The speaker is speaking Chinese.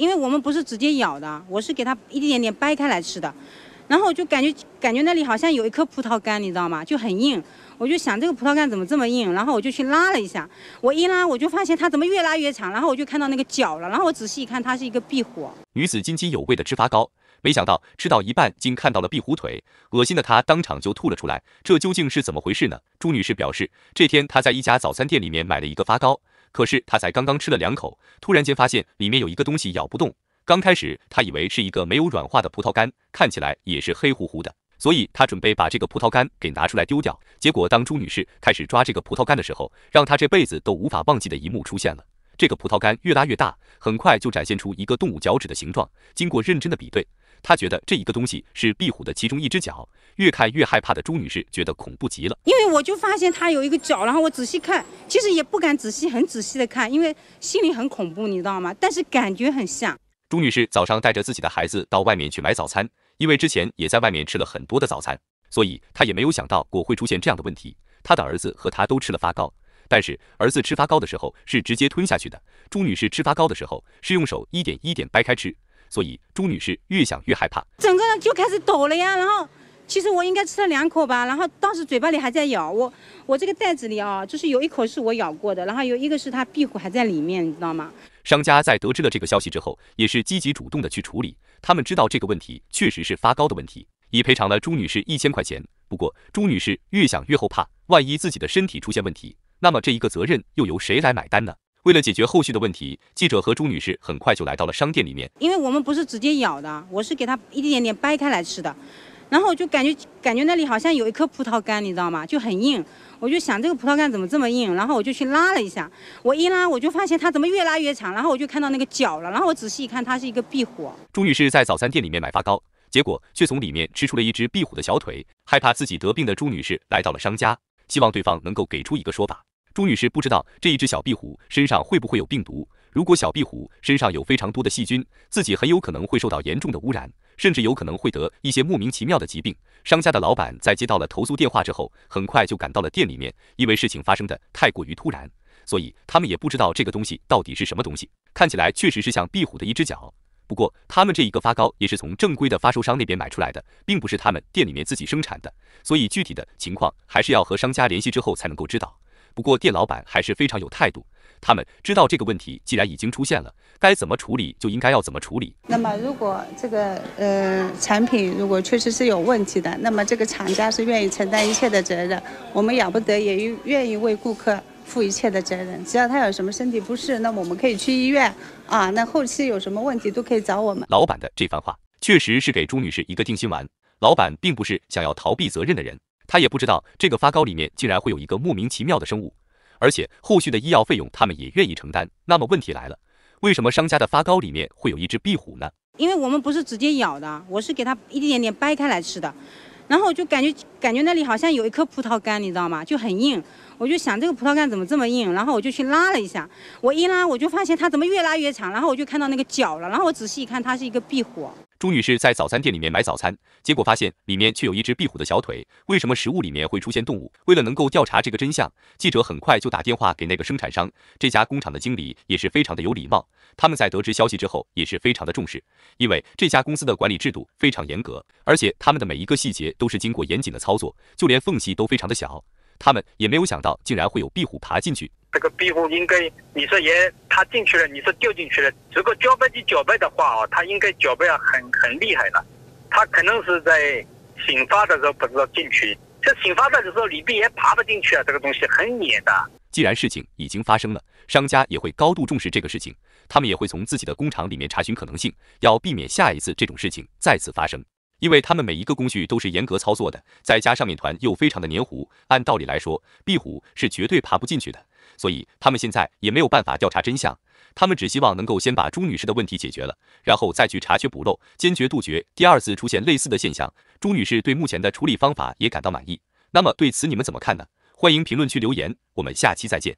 因为我们不是直接咬的，我是给它一点点掰开来吃的，然后我就感觉感觉那里好像有一颗葡萄干，你知道吗？就很硬，我就想这个葡萄干怎么这么硬，然后我就去拉了一下，我一拉我就发现它怎么越拉越长，然后我就看到那个脚了，然后我仔细一看，它是一个壁虎。女子津津有味地吃发糕，没想到吃到一半竟看到了壁虎腿，恶心的她当场就吐了出来。这究竟是怎么回事呢？朱女士表示，这天她在一家早餐店里面买了一个发糕。可是她才刚刚吃了两口，突然间发现里面有一个东西咬不动。刚开始她以为是一个没有软化的葡萄干，看起来也是黑乎乎的，所以她准备把这个葡萄干给拿出来丢掉。结果当朱女士开始抓这个葡萄干的时候，让她这辈子都无法忘记的一幕出现了。这个葡萄干越拉越大，很快就展现出一个动物脚趾的形状。经过认真的比对。她觉得这一个东西是壁虎的其中一只脚，越看越害怕的朱女士觉得恐怖极了，因为我就发现它有一个脚，然后我仔细看，其实也不敢仔细很仔细的看，因为心里很恐怖，你知道吗？但是感觉很像。朱女士早上带着自己的孩子到外面去买早餐，因为之前也在外面吃了很多的早餐，所以她也没有想到过会出现这样的问题。她的儿子和她都吃了发糕，但是儿子吃发糕的时候是直接吞下去的，朱女士吃发糕的时候是用手一点一点掰开吃。所以朱女士越想越害怕，整个人就开始抖了呀。然后，其实我应该吃了两口吧。然后当时嘴巴里还在咬我，我这个袋子里啊，就是有一口是我咬过的，然后有一个是它壁虎还在里面，你知道吗？商家在得知了这个消息之后，也是积极主动的去处理。他们知道这个问题确实是发糕的问题，已赔偿了朱女士一千块钱。不过朱女士越想越后怕，万一自己的身体出现问题，那么这一个责任又由谁来买单呢？为了解决后续的问题，记者和朱女士很快就来到了商店里面。因为我们不是直接咬的，我是给它一点点掰开来吃的，然后我就感觉感觉那里好像有一颗葡萄干，你知道吗？就很硬，我就想这个葡萄干怎么这么硬？然后我就去拉了一下，我一拉我就发现它怎么越拉越长，然后我就看到那个脚了，然后我仔细一看，它是一个壁虎。朱女士在早餐店里面买发糕，结果却从里面吃出了一只壁虎的小腿，害怕自己得病的朱女士来到了商家，希望对方能够给出一个说法。朱女士不知道这一只小壁虎身上会不会有病毒，如果小壁虎身上有非常多的细菌，自己很有可能会受到严重的污染，甚至有可能会得一些莫名其妙的疾病。商家的老板在接到了投诉电话之后，很快就赶到了店里面，因为事情发生的太过于突然，所以他们也不知道这个东西到底是什么东西，看起来确实是像壁虎的一只脚。不过他们这一个发糕也是从正规的发售商那边买出来的，并不是他们店里面自己生产的，所以具体的情况还是要和商家联系之后才能够知道。不过店老板还是非常有态度，他们知道这个问题既然已经出现了，该怎么处理就应该要怎么处理。那么如果这个呃产品如果确实是有问题的，那么这个厂家是愿意承担一切的责任，我们养不得也愿愿意为顾客负一切的责任。只要他有什么身体不适，那么我们可以去医院啊，那后期有什么问题都可以找我们。老板的这番话确实是给朱女士一个定心丸，老板并不是想要逃避责任的人。他也不知道这个发糕里面竟然会有一个莫名其妙的生物，而且后续的医药费用他们也愿意承担。那么问题来了，为什么商家的发糕里面会有一只壁虎呢？因为我们不是直接咬的，我是给它一点点掰开来吃的，然后我就感觉感觉那里好像有一颗葡萄干，你知道吗？就很硬，我就想这个葡萄干怎么这么硬？然后我就去拉了一下，我一拉我就发现它怎么越拉越长，然后我就看到那个脚了，然后我仔细一看，它是一个壁虎。朱女士在早餐店里面买早餐，结果发现里面却有一只壁虎的小腿。为什么食物里面会出现动物？为了能够调查这个真相，记者很快就打电话给那个生产商。这家工厂的经理也是非常的有礼貌，他们在得知消息之后也是非常的重视，因为这家公司的管理制度非常严格，而且他们的每一个细节都是经过严谨的操作，就连缝隙都非常的小，他们也没有想到竟然会有壁虎爬进去。这个壁虎应该，你说也它进去了，你说掉进去了。如果搅拌机搅拌的话啊，它应该搅拌很很厉害了。它可能是在醒发的时候不知道进去，这醒发的时候里边也爬不进去啊，这个东西很黏的。既然事情已经发生了，商家也会高度重视这个事情，他们也会从自己的工厂里面查询可能性，要避免下一次这种事情再次发生。因为他们每一个工序都是严格操作的，再加上面团又非常的黏糊，按道理来说壁虎是绝对爬不进去的。所以他们现在也没有办法调查真相，他们只希望能够先把朱女士的问题解决了，然后再去查缺补漏，坚决杜绝第二次出现类似的现象。朱女士对目前的处理方法也感到满意。那么对此你们怎么看呢？欢迎评论区留言，我们下期再见。